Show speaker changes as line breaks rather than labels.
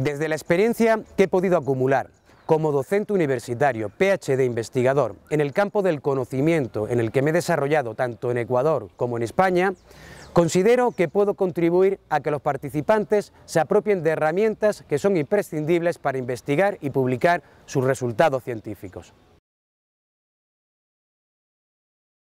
Desde la experiencia que he podido acumular como docente universitario, PhD investigador, en el campo del conocimiento en el que me he desarrollado tanto en Ecuador como en España, considero que puedo contribuir a que los participantes se apropien de herramientas que son imprescindibles para investigar y publicar sus resultados científicos.